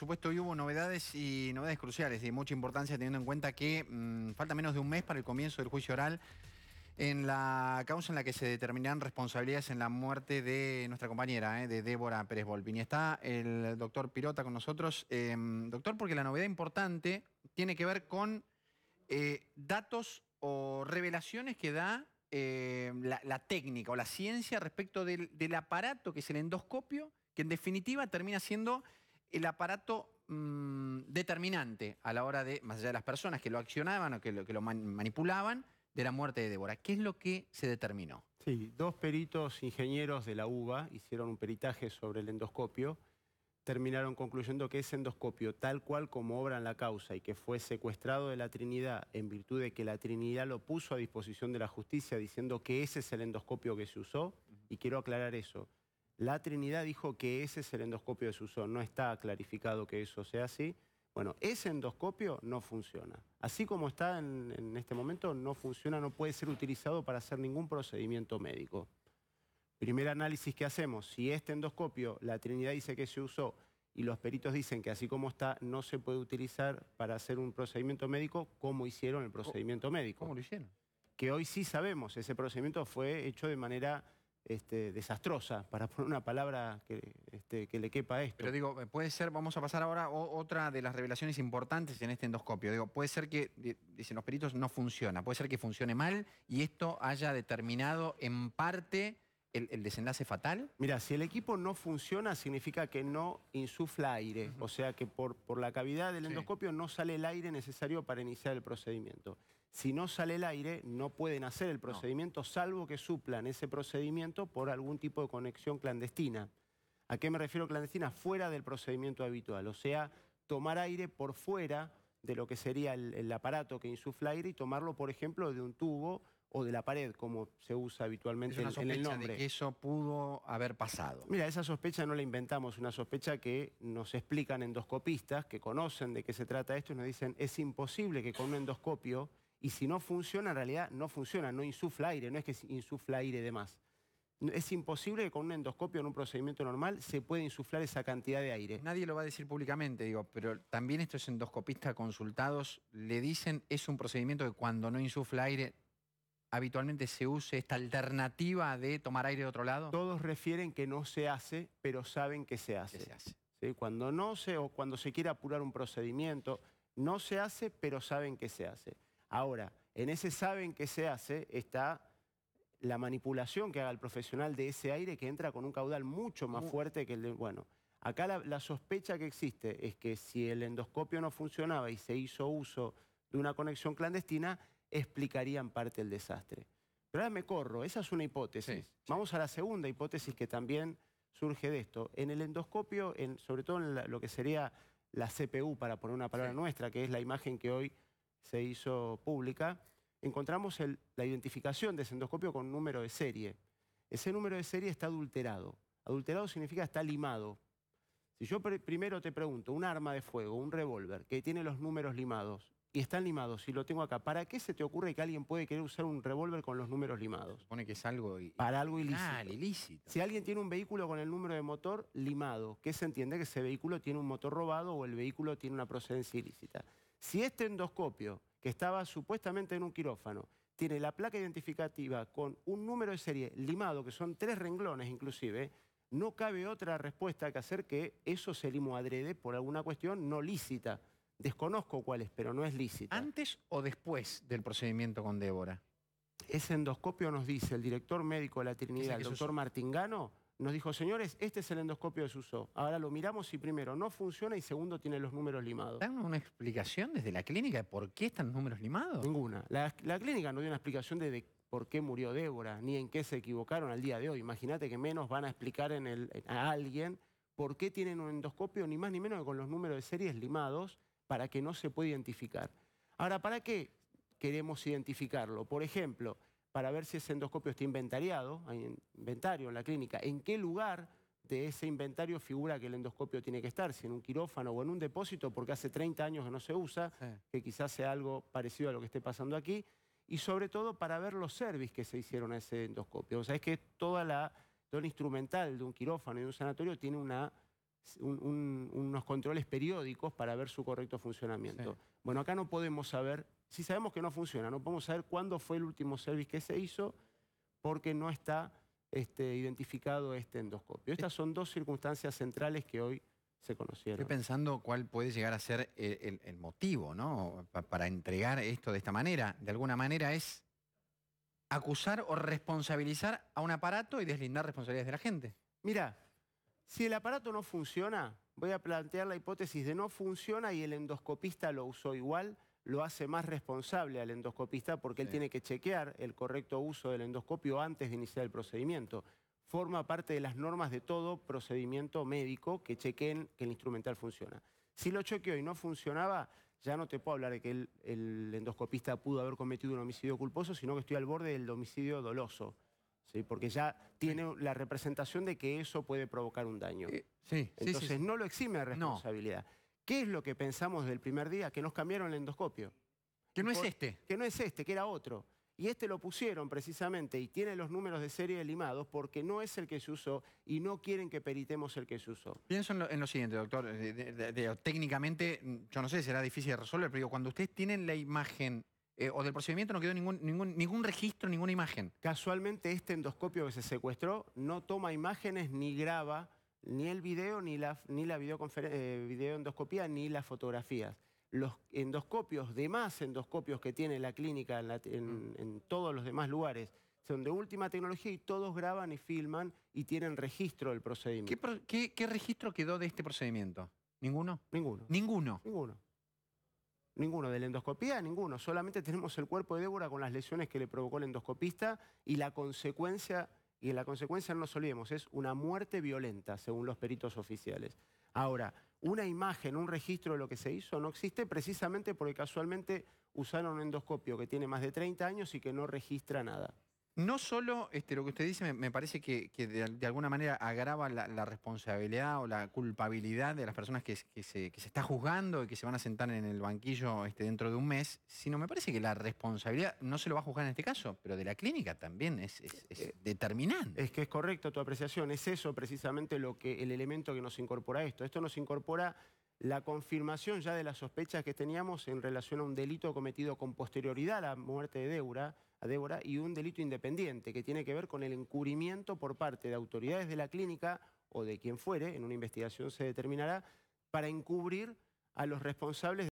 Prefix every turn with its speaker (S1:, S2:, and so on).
S1: supuesto, hoy hubo novedades y novedades cruciales de mucha importancia teniendo en cuenta que mm, falta menos de un mes para el comienzo del juicio oral en la causa en la que se determinarán responsabilidades en la muerte de nuestra compañera, eh, de Débora Pérez Volpin. Y está el doctor Pirota con nosotros. Em, doctor, porque la novedad importante tiene que ver con eh, datos o revelaciones que da em, la, técnica o la ciencia respecto del aparato que es el endoscopio, que en definitiva termina siendo el aparato mm, determinante a la hora de, más allá de las personas que lo accionaban o que lo, manipulaban, de la muerte de Débora. ¿Qué es lo que se determinó? Sí,
S2: dos peritos ingenieros de la UBA hicieron un peritaje sobre el endoscopio, terminaron concluyendo que ese endoscopio, tal cual como obra en la causa y que fue secuestrado de la Trinidad en virtud de que la Trinidad lo puso a disposición de la justicia diciendo que ese es el endoscopio que se usó, y quiero aclarar eso, la Trinidad dijo que ese es el endoscopio de su uso no está clarificado que eso sea así. Bueno, ese endoscopio no funciona. Así como está en, este momento, no funciona, no puede ser utilizado para hacer ningún procedimiento médico. Primer análisis que hacemos, si este endoscopio, la Trinidad dice que se usó y los peritos dicen que así como está, no se puede utilizar para hacer un procedimiento médico, ¿cómo hicieron el procedimiento médico? ¿Cómo lo hicieron? Que hoy sí sabemos, ese procedimiento fue hecho de manera este,
S1: desastrosa, para poner una palabra que, este, que, le quepa a esto. Pero digo, eh, puede ser, vamos a pasar ahora a otra de las revelaciones importantes en este endoscopio. Digo, puede ser que, dicen los peritos, no funciona, puede ser que funcione mal y esto haya determinado en parte el, desenlace fatal? Mira, si el equipo no funciona, significa que no insufla aire. O sea
S2: que por, por, la cavidad del endoscopio no sale el aire necesario para iniciar el procedimiento. Si no sale el aire, no pueden hacer el procedimiento, salvo que suplan ese procedimiento por algún tipo de conexión clandestina. ¿A qué me refiero clandestina? Fuera del procedimiento habitual. O sea, tomar aire por fuera de lo que sería el, el aparato que insufla aire y tomarlo, por ejemplo, de un tubo o de la pared, como se usa habitualmente en el nombre. De que
S1: eso pudo haber pasado.
S2: Mira, esa sospecha no la inventamos, una sospecha que nos explican endoscopistas que conocen de qué se trata esto y nos dicen es imposible que con un endoscopio y si no funciona, en realidad no funciona, no insufla aire, no es que insufla aire de más. Es
S1: imposible que con un endoscopio en un procedimiento normal se pueda insuflar esa cantidad de aire. Nadie lo va a decir públicamente, digo, pero también estos endoscopistas consultados le dicen es un procedimiento que cuando no insufla aire habitualmente se use esta alternativa de tomar aire de otro lado?
S2: Todos refieren que no se hace, pero saben que se hace. Cuando no se o cuando se quiere apurar un procedimiento, no se hace, pero saben que se hace. Ahora, en ese saben que se hace está la manipulación que haga el profesional de ese aire que entra con un caudal mucho más fuerte que el de... Bueno, acá la, la sospecha que existe es que si el endoscopio no funcionaba y se hizo uso de una conexión clandestina, explicarían parte del desastre. Pero ahora me corro, esa es una hipótesis. Vamos a la segunda hipótesis que también surge de esto. En el endoscopio, sobre todo en lo que sería la CPU, para poner una palabra nuestra, que es la imagen que hoy se hizo pública, encontramos la identificación de ese endoscopio con un número de serie. Ese número de serie está adulterado. Adulterado significa está limado. Si yo primero te pregunto, un arma de fuego, un revólver, que tiene los números limados, y están limados, si lo tengo acá, ¿para qué se te ocurre que alguien puede querer usar un revólver con los números limados? Pone que es algo... Para algo ilícito. ilícito. Si alguien tiene un vehículo con el número de motor limado, ¿qué se entiende? Que ese vehículo tiene un motor robado o el vehículo tiene una procedencia ilícita. Si este endoscopio, que estaba supuestamente en un quirófano, tiene la placa identificativa con un número de serie limado, que son tres renglones inclusive, no cabe otra respuesta que hacer que eso se limo adrede por alguna cuestión no lícita. Desconozco cuáles, pero no es lícito. ¿Antes o después del procedimiento con Débora? Ese endoscopio nos dice el director médico de la Trinidad, el doctor Martingano, nos dijo, señores, este es el endoscopio de Suso. Ahora lo miramos y primero no funciona y segundo tiene los números limados.
S1: ¿Dan una explicación desde la clínica de por qué están los números limados? Ninguna. La,
S2: clínica no dio una explicación de, por qué murió Débora, ni en qué se equivocaron al día de hoy. Imagínate que menos van a explicar en a alguien por qué tienen un endoscopio, ni más ni menos que con los números de series limados para que no se pueda identificar. Ahora, ¿para qué queremos identificarlo? Por ejemplo, para ver si ese endoscopio está inventariado, hay inventario en la clínica, en qué lugar de ese inventario figura que el endoscopio tiene que estar, si en un quirófano o en un depósito, porque hace 30 años que no se usa, que quizás sea algo parecido a lo que esté pasando aquí, y sobre todo para ver los servicios que se hicieron a ese endoscopio. O sea, es que toda la, todo el instrumental de un quirófano y de un sanatorio tiene una unos controles periódicos para ver su correcto funcionamiento. Bueno, acá no podemos saber, si sabemos que no funciona, no podemos saber cuándo fue el último service que se hizo porque no está este, identificado este endoscopio. Estas son dos circunstancias centrales que hoy se conocieron. Estoy
S1: pensando cuál puede llegar a ser el, motivo, ¿no? para entregar esto de esta manera. De alguna manera es acusar o responsabilizar a un aparato y deslindar responsabilidades de la gente. Mira,
S2: si el aparato no funciona, voy a plantear la hipótesis de no funciona y el endoscopista lo usó igual, lo hace más responsable al endoscopista porque él tiene que chequear el correcto uso del endoscopio antes de iniciar el procedimiento. Forma parte de las normas de todo procedimiento médico que chequen que el instrumental funciona. Si lo chequeo y no funcionaba, ya no te puedo hablar de que el endoscopista pudo haber cometido un homicidio culposo, sino que estoy al borde del homicidio doloso porque ya tiene la representación de que eso puede provocar un daño. Eh, Entonces no lo exime de responsabilidad. ¿Qué es lo que pensamos del primer día? Que nos cambiaron el endoscopio. Que no es este. Que no es este, que era otro. Y este lo pusieron precisamente y tiene los números de serie limados porque no es el que se usó y no quieren que peritemos el que se usó.
S1: Pienso en lo, siguiente, doctor. Eh, técnicamente, mm, yo no sé, será difícil de resolver, pero cuando ustedes tienen la imagen eh, o del procedimiento no quedó ningún, ningún, ningún registro, ninguna imagen. Casualmente este endoscopio que se secuestró no
S2: toma imágenes ni graba ni el video, ni la, ni la eh, videoendoscopía, ni las fotografías. Los endoscopios, demás endoscopios que tiene la clínica mm. en, todos los demás lugares, son de última tecnología y todos graban y filman y tienen registro del procedimiento.
S1: ¿Qué, qué registro quedó de este procedimiento? ¿Ninguno? Ninguno. ¿Ninguno?
S2: Ninguno. Ninguno, de la endoscopía, ninguno. Solamente tenemos el cuerpo de Débora con las lesiones que le provocó el endoscopista y la consecuencia, y la consecuencia no nos olvidemos, es una muerte violenta, según los peritos oficiales. Ahora, una imagen, un registro de lo que se hizo no existe precisamente porque casualmente usaron un endoscopio que tiene más de
S1: 30 años y que no registra nada. No solo este, lo que usted dice, me, parece que, de, alguna manera agrava la, responsabilidad o la culpabilidad de las personas que, se, están está juzgando y que se van a sentar en el banquillo este, dentro de un mes, sino me parece que la responsabilidad no se lo va a juzgar en este caso, pero de la clínica también es, eh, determinante. Es que es correcto tu
S2: apreciación, es eso precisamente lo que, el elemento que nos incorpora esto. Esto nos incorpora la confirmación ya de las sospechas que teníamos en relación a un delito cometido con posterioridad a la muerte de Deura a Débora, y un delito independiente que tiene que ver con el encubrimiento por parte de autoridades de la clínica o de quien fuere, en una investigación se determinará, para encubrir a los responsables.